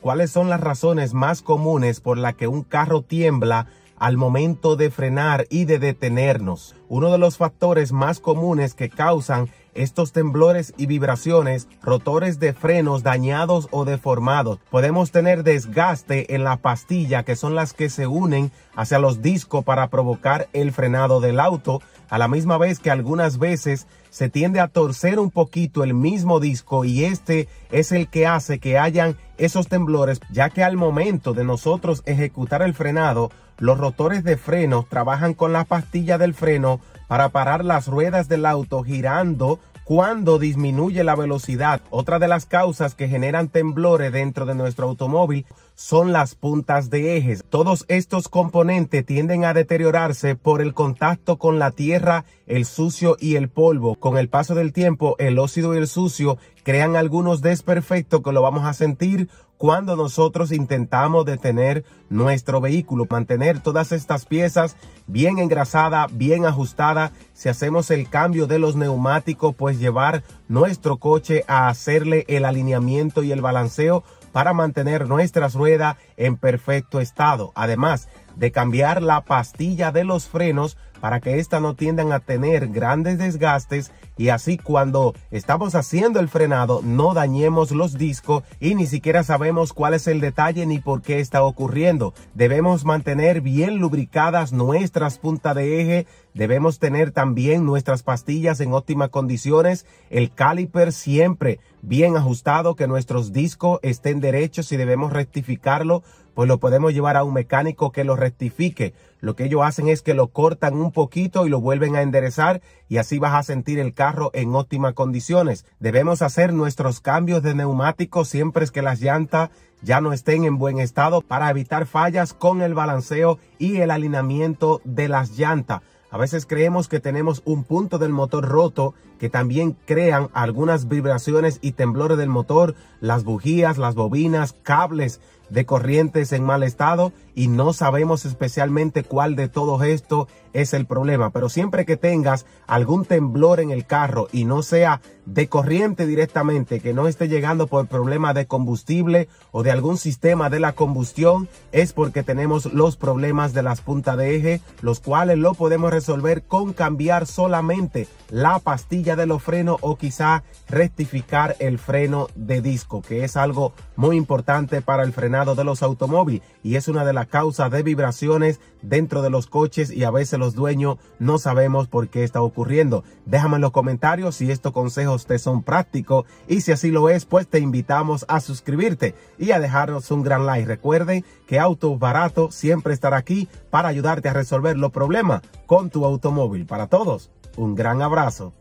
cuáles son las razones más comunes por la que un carro tiembla al momento de frenar y de detenernos. Uno de los factores más comunes que causan estos temblores y vibraciones, rotores de frenos dañados o deformados. Podemos tener desgaste en la pastilla, que son las que se unen hacia los discos para provocar el frenado del auto, a la misma vez que algunas veces se tiende a torcer un poquito el mismo disco y este es el que hace que hayan esos temblores, ya que al momento de nosotros ejecutar el frenado, los rotores de frenos trabajan con la pastilla del freno para parar las ruedas del auto girando cuando disminuye la velocidad. Otra de las causas que generan temblores dentro de nuestro automóvil son las puntas de ejes. Todos estos componentes tienden a deteriorarse por el contacto con la tierra, el sucio y el polvo. Con el paso del tiempo, el óxido y el sucio crean algunos desperfectos que lo vamos a sentir cuando nosotros intentamos detener nuestro vehículo. Mantener todas estas piezas bien engrasadas, bien ajustadas. Si hacemos el cambio de los neumáticos, pues llevar nuestro coche a hacerle el alineamiento y el balanceo para mantener nuestra rueda en perfecto estado. Además, de cambiar la pastilla de los frenos para que ésta no tiendan a tener grandes desgastes y así cuando estamos haciendo el frenado no dañemos los discos y ni siquiera sabemos cuál es el detalle ni por qué está ocurriendo. Debemos mantener bien lubricadas nuestras puntas de eje, debemos tener también nuestras pastillas en óptimas condiciones, el caliper siempre bien ajustado, que nuestros discos estén derechos y debemos rectificarlo pues lo podemos llevar a un mecánico que lo rectifique. Lo que ellos hacen es que lo cortan un poquito y lo vuelven a enderezar y así vas a sentir el carro en óptimas condiciones. Debemos hacer nuestros cambios de neumáticos siempre es que las llantas ya no estén en buen estado para evitar fallas con el balanceo y el alineamiento de las llantas. A veces creemos que tenemos un punto del motor roto que también crean algunas vibraciones y temblores del motor, las bujías, las bobinas, cables de corrientes en mal estado y no sabemos especialmente cuál de todos esto es el problema. Pero siempre que tengas algún temblor en el carro y no sea de corriente directamente, que no esté llegando por problema de combustible o de algún sistema de la combustión, es porque tenemos los problemas de las puntas de eje, los cuales lo podemos resolver con cambiar solamente la pastilla de los frenos o quizá rectificar el freno de disco, que es algo muy importante para el frenar de los automóviles y es una de las causas de vibraciones dentro de los coches y a veces los dueños no sabemos por qué está ocurriendo. Déjame en los comentarios si estos consejos te son prácticos y si así lo es, pues te invitamos a suscribirte y a dejarnos un gran like. Recuerden que Auto Barato siempre estará aquí para ayudarte a resolver los problemas con tu automóvil. Para todos, un gran abrazo.